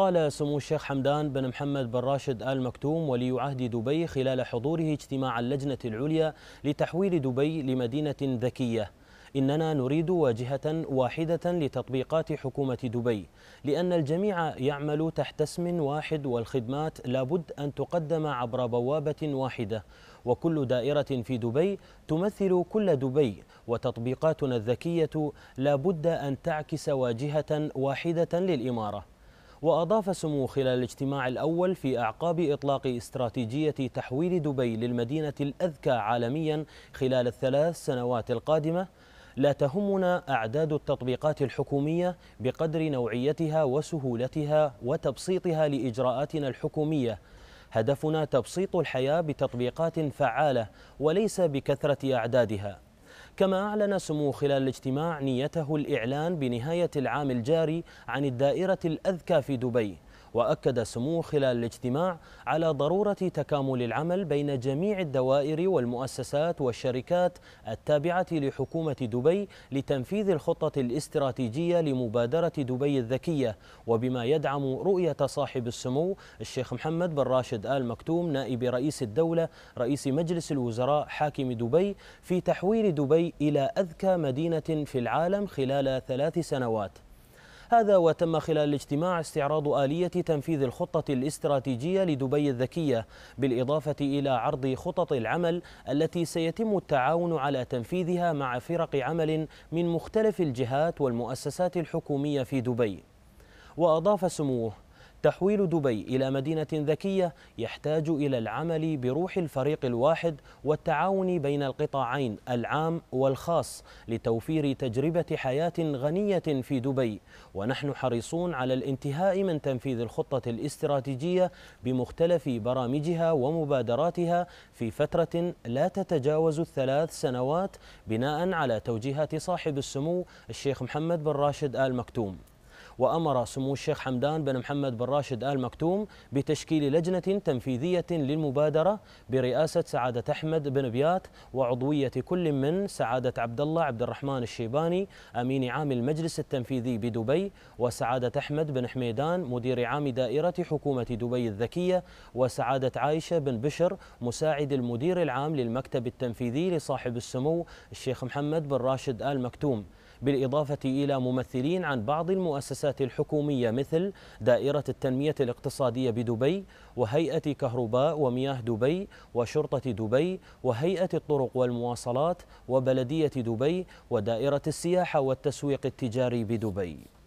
قال سمو الشيخ حمدان بن محمد بن راشد آل مكتوم ولي عهد دبي خلال حضوره اجتماع اللجنة العليا لتحويل دبي لمدينة ذكية إننا نريد واجهة واحدة لتطبيقات حكومة دبي لأن الجميع يعمل تحت اسم واحد والخدمات لابد أن تقدم عبر بوابة واحدة وكل دائرة في دبي تمثل كل دبي وتطبيقاتنا الذكية لابد أن تعكس واجهة واحدة للإمارة وأضاف سمو خلال الاجتماع الأول في أعقاب إطلاق استراتيجية تحويل دبي للمدينة الأذكى عالميا خلال الثلاث سنوات القادمة لا تهمنا أعداد التطبيقات الحكومية بقدر نوعيتها وسهولتها وتبسيطها لإجراءاتنا الحكومية هدفنا تبسيط الحياة بتطبيقات فعالة وليس بكثرة أعدادها كما أعلن سمو خلال الاجتماع نيته الإعلان بنهاية العام الجاري عن الدائرة الأذكى في دبي وأكد سموه خلال الاجتماع على ضرورة تكامل العمل بين جميع الدوائر والمؤسسات والشركات التابعة لحكومة دبي لتنفيذ الخطة الاستراتيجية لمبادرة دبي الذكية وبما يدعم رؤية صاحب السمو الشيخ محمد بن راشد آل مكتوم نائب رئيس الدولة رئيس مجلس الوزراء حاكم دبي في تحويل دبي إلى أذكى مدينة في العالم خلال ثلاث سنوات هذا وتم خلال الاجتماع استعراض آلية تنفيذ الخطة الاستراتيجية لدبي الذكية بالإضافة إلى عرض خطط العمل التي سيتم التعاون على تنفيذها مع فرق عمل من مختلف الجهات والمؤسسات الحكومية في دبي وأضاف سموه تحويل دبي إلى مدينة ذكية يحتاج إلى العمل بروح الفريق الواحد والتعاون بين القطاعين العام والخاص لتوفير تجربة حياة غنية في دبي ونحن حريصون على الانتهاء من تنفيذ الخطة الاستراتيجية بمختلف برامجها ومبادراتها في فترة لا تتجاوز الثلاث سنوات بناء على توجيهات صاحب السمو الشيخ محمد بن راشد آل مكتوم وأمر سمو الشيخ حمدان بن محمد بن راشد آل مكتوم بتشكيل لجنة تنفيذية للمبادرة برئاسة سعادة أحمد بن بيات وعضوية كل من سعادة عبد الله عبد الرحمن الشيباني أمين عام المجلس التنفيذي بدبي وسعادة أحمد بن حميدان مدير عام دائرة حكومة دبي الذكية وسعادة عائشة بن بشر مساعد المدير العام للمكتب التنفيذي لصاحب السمو الشيخ محمد بن راشد آل مكتوم بالإضافة إلى ممثلين عن بعض المؤسسات الحكومية مثل دائرة التنمية الاقتصادية بدبي وهيئة كهرباء ومياه دبي وشرطة دبي وهيئة الطرق والمواصلات وبلدية دبي ودائرة السياحة والتسويق التجاري بدبي